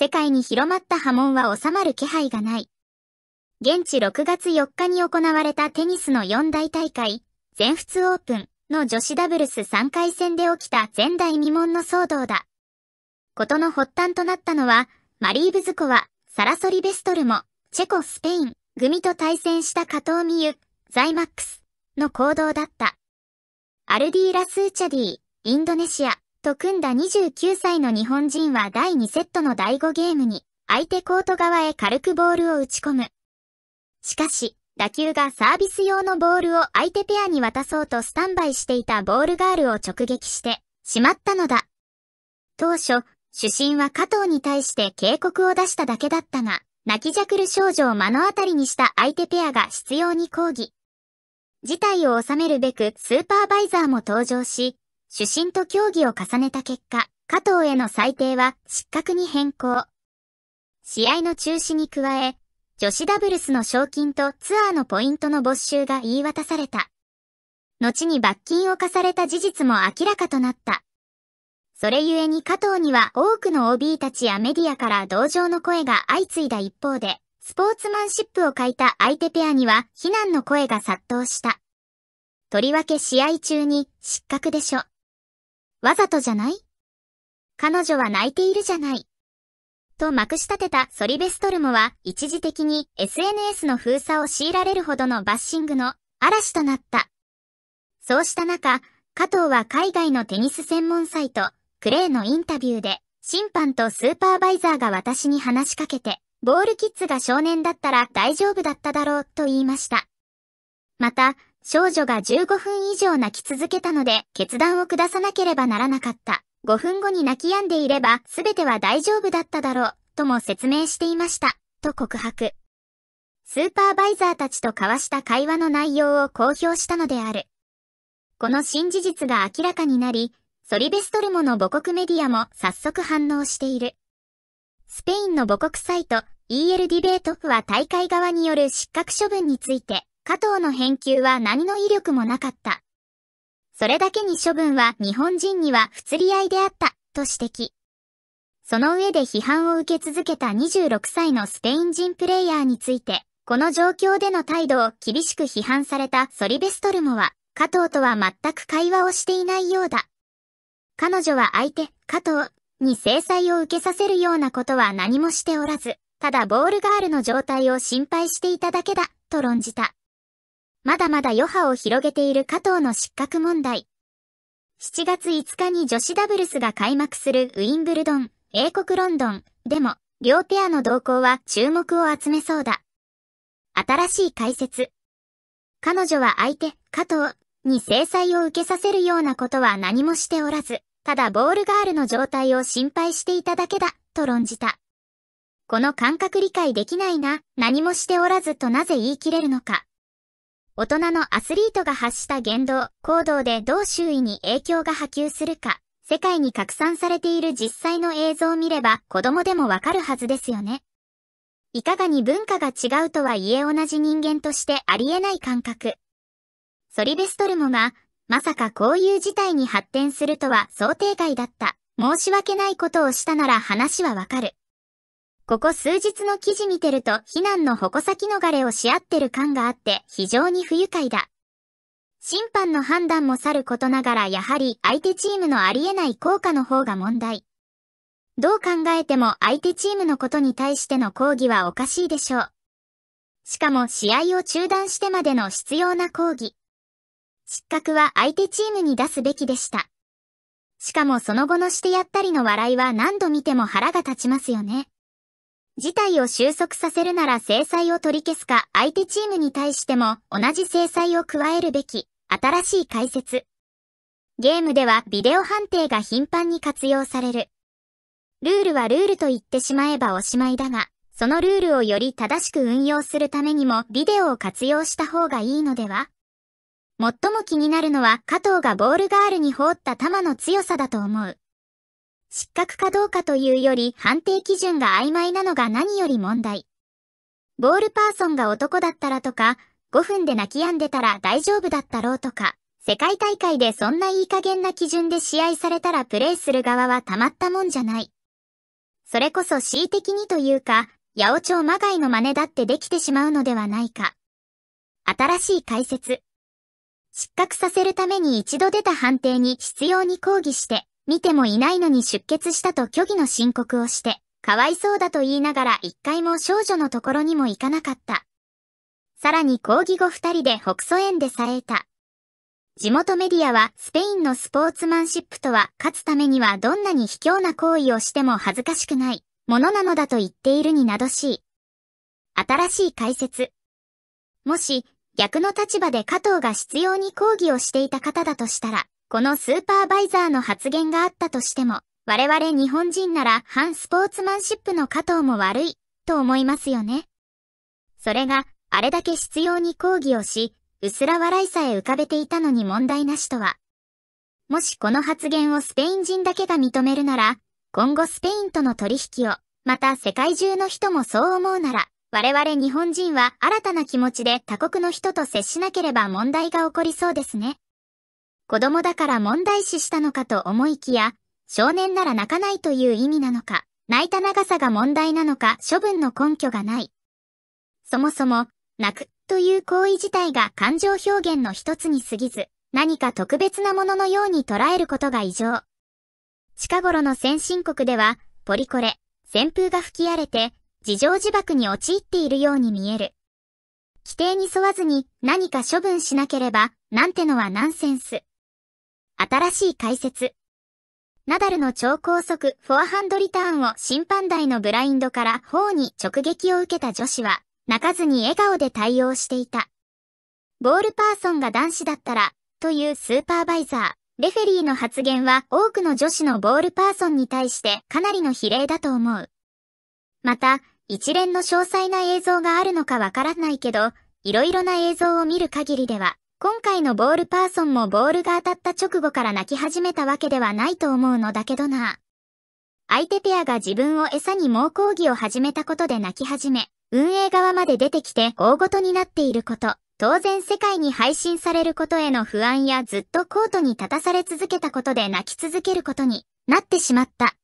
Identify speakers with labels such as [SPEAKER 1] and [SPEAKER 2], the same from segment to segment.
[SPEAKER 1] 世界に広まった波紋は収まる気配がない。現地6月4日に行われたテニスの四大大会、全仏オープンの女子ダブルス3回戦で起きた前代未聞の騒動だ。ことの発端となったのは、マリー・ブズコは、サラソリ・ベストルも、チェコ・スペイン、組と対戦した加藤美優、ザイマックスの行動だった。アルディーラ・スーチャディ、インドネシア、と組んだ29歳の日本人は第2セットの第5ゲームに、相手コート側へ軽くボールを打ち込む。しかし、打球がサービス用のボールを相手ペアに渡そうとスタンバイしていたボールガールを直撃して、しまったのだ。当初、主審は加藤に対して警告を出しただけだったが、泣きじゃくる少女を目の当たりにした相手ペアが執拗に抗議。事態を収めるべくスーパーバイザーも登場し、主審と協議を重ねた結果、加藤への裁定は失格に変更。試合の中止に加え、女子ダブルスの賞金とツアーのポイントの没収が言い渡された。後に罰金を課された事実も明らかとなった。それゆえに加藤には多くの OB たちやメディアから同情の声が相次いだ一方で、スポーツマンシップを欠いた相手ペアには非難の声が殺到した。とりわけ試合中に失格でしょ。わざとじゃない彼女は泣いているじゃない。とまくし立てたソリベストルモは一時的に SNS の封鎖を強いられるほどのバッシングの嵐となった。そうした中、加藤は海外のテニス専門サイト、クレイのインタビューで、審判とスーパーバイザーが私に話しかけて、ボールキッズが少年だったら大丈夫だっただろうと言いました。また、少女が15分以上泣き続けたので、決断を下さなければならなかった。5分後に泣き止んでいれば、すべては大丈夫だっただろう、とも説明していました、と告白。スーパーバイザーたちと交わした会話の内容を公表したのである。この新事実が明らかになり、ソリベストルモの母国メディアも早速反応している。スペインの母国サイト、EL ディベートフは大会側による失格処分について、加藤の返球は何の威力もなかった。それだけに処分は日本人には不釣り合いであった、と指摘。その上で批判を受け続けた26歳のスペイン人プレイヤーについて、この状況での態度を厳しく批判されたソリベストルモは、加藤とは全く会話をしていないようだ。彼女は相手、加藤に制裁を受けさせるようなことは何もしておらず、ただボールガールの状態を心配していただけだ、と論じた。まだまだ余波を広げている加藤の失格問題。7月5日に女子ダブルスが開幕するウィンブルドン、英国ロンドン、でも、両ペアの動向は注目を集めそうだ。新しい解説。彼女は相手、加藤に制裁を受けさせるようなことは何もしておらず、ただボールガールの状態を心配していただけだ、と論じた。この感覚理解できないな、何もしておらずとなぜ言い切れるのか。大人のアスリートが発した言動、行動でどう周囲に影響が波及するか、世界に拡散されている実際の映像を見れば子供でもわかるはずですよね。いかがに文化が違うとはいえ同じ人間としてありえない感覚。ソリベストルモが、まさかこういう事態に発展するとは想定外だった。申し訳ないことをしたなら話はわかる。ここ数日の記事見てると避難の矛先逃れをし合ってる感があって非常に不愉快だ。審判の判断もさることながらやはり相手チームのありえない効果の方が問題。どう考えても相手チームのことに対しての抗議はおかしいでしょう。しかも試合を中断してまでの必要な抗議。失格は相手チームに出すべきでした。しかもその後のしてやったりの笑いは何度見ても腹が立ちますよね。事態を収束させるなら制裁を取り消すか、相手チームに対しても同じ制裁を加えるべき、新しい解説。ゲームではビデオ判定が頻繁に活用される。ルールはルールと言ってしまえばおしまいだが、そのルールをより正しく運用するためにもビデオを活用した方がいいのでは最も気になるのは加藤がボールガールに放った球の強さだと思う。失格かどうかというより判定基準が曖昧なのが何より問題。ボールパーソンが男だったらとか、5分で泣き止んでたら大丈夫だったろうとか、世界大会でそんないい加減な基準で試合されたらプレイする側はたまったもんじゃない。それこそ恣意的にというか、八百長まがいの真似だってできてしまうのではないか。新しい解説。失格させるために一度出た判定に必要に抗議して、見てもいないのに出血したと虚偽の申告をして、かわいそうだと言いながら一回も少女のところにも行かなかった。さらに講義後二人で北蘇園でされた。地元メディアはスペインのスポーツマンシップとは勝つためにはどんなに卑怯な行為をしても恥ずかしくないものなのだと言っているになどしい。新しい解説。もし逆の立場で加藤が執拗に抗議をしていた方だとしたら、このスーパーバイザーの発言があったとしても、我々日本人なら反スポーツマンシップの加藤も悪い、と思いますよね。それが、あれだけ執拗に抗議をし、うすら笑いさえ浮かべていたのに問題なしとは。もしこの発言をスペイン人だけが認めるなら、今後スペインとの取引を、また世界中の人もそう思うなら、我々日本人は新たな気持ちで他国の人と接しなければ問題が起こりそうですね。子供だから問題視したのかと思いきや、少年なら泣かないという意味なのか、泣いた長さが問題なのか処分の根拠がない。そもそも、泣くという行為自体が感情表現の一つに過ぎず、何か特別なもののように捉えることが異常。近頃の先進国では、ポリコレ、旋風が吹き荒れて、自情自爆に陥っているように見える。規定に沿わずに何か処分しなければ、なんてのはナンセンス。新しい解説。ナダルの超高速フォアハンドリターンを審判台のブラインドから頬に直撃を受けた女子は、泣かずに笑顔で対応していた。ボールパーソンが男子だったら、というスーパーバイザー、レフェリーの発言は多くの女子のボールパーソンに対してかなりの比例だと思う。また、一連の詳細な映像があるのかわからないけど、いろいろな映像を見る限りでは、今回のボールパーソンもボールが当たった直後から泣き始めたわけではないと思うのだけどな。相手ペアが自分を餌に猛抗議を始めたことで泣き始め、運営側まで出てきて大ごとになっていること、当然世界に配信されることへの不安やずっとコートに立たされ続けたことで泣き続けることになってしまった。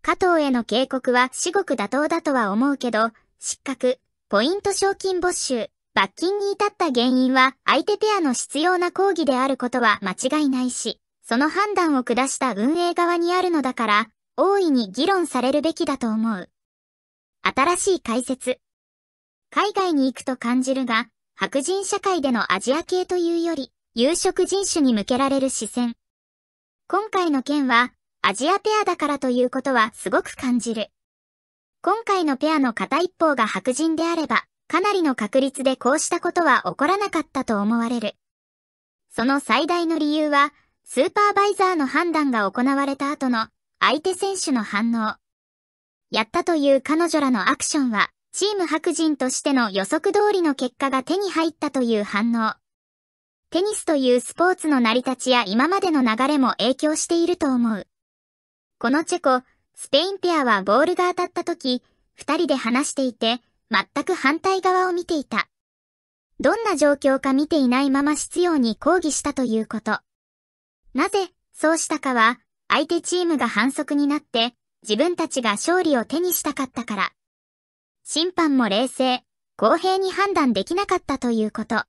[SPEAKER 1] 加藤への警告は至極妥当だとは思うけど、失格、ポイント賞金没収、罰金に至った原因は相手ペアの必要な抗議であることは間違いないし、その判断を下した運営側にあるのだから、大いに議論されるべきだと思う。新しい解説。海外に行くと感じるが、白人社会でのアジア系というより、有色人種に向けられる視線。今回の件は、アジアペアだからということはすごく感じる。今回のペアの片一方が白人であれば、かなりの確率でこうしたことは起こらなかったと思われる。その最大の理由は、スーパーバイザーの判断が行われた後の相手選手の反応。やったという彼女らのアクションは、チーム白人としての予測通りの結果が手に入ったという反応。テニスというスポーツの成り立ちや今までの流れも影響していると思う。このチェコ、スペインペアはボールが当たった時、二人で話していて、全く反対側を見ていた。どんな状況か見ていないまま執拗に抗議したということ。なぜ、そうしたかは、相手チームが反則になって、自分たちが勝利を手にしたかったから。審判も冷静、公平に判断できなかったということ。